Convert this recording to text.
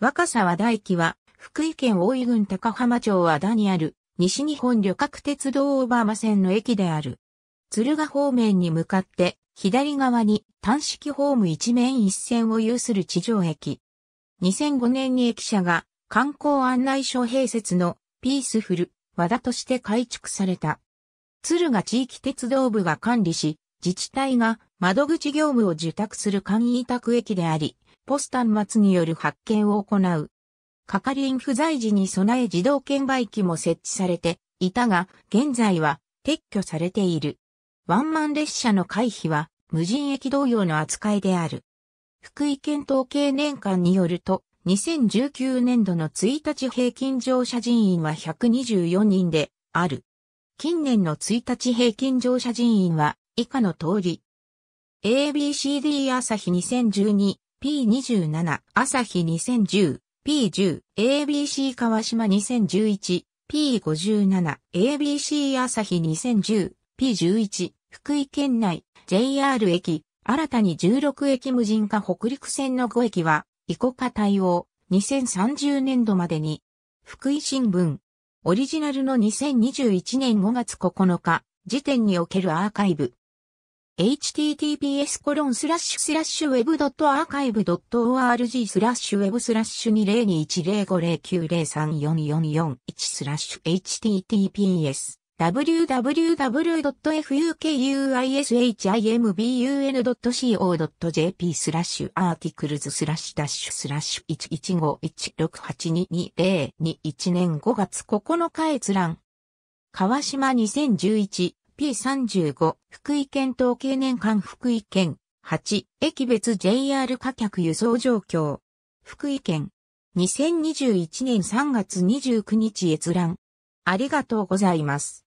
若狭大駅は、福井県大井郡高浜町和田にある、西日本旅客鉄道オーバーマ線の駅である。鶴ヶ方面に向かって、左側に単式ホーム一面一線を有する地上駅。2005年に駅舎が観光案内所併設のピースフル和田として改築された。鶴ヶ地域鉄道部が管理し、自治体が窓口業務を受託する簡易委託駅であり、ポスター末による発見を行う。係員不在時に備え自動券売機も設置されていたが、現在は撤去されている。ワンマン列車の回避は無人駅同様の扱いである。福井県統計年間によると、2019年度の1日平均乗車人員は124人である。近年の1日平均乗車人員は以下の通り。ABCD 朝日2012 P27、朝日2010、P10、ABC 川島2011、P57、ABC 朝日2010、P11、福井県内、JR 駅、新たに16駅無人化北陸線の5駅は、異国化対応、2030年度までに、福井新聞、オリジナルの2021年5月9日、時点におけるアーカイブ。https コロンスラッシュスラッシュウェブドットアーカイブドット org スラッシュウェブスラッシュ20210509034441スラッシュ https www.fukuishimbu.co.jp n スラッシュアーティクルズスラッシュダッシュスラッシュ11516822021年5月9日閲覧川島2011 3 5福井県統計年間福井県8駅別 JR 貨客輸送状況福井県2021年3月29日閲覧ありがとうございます。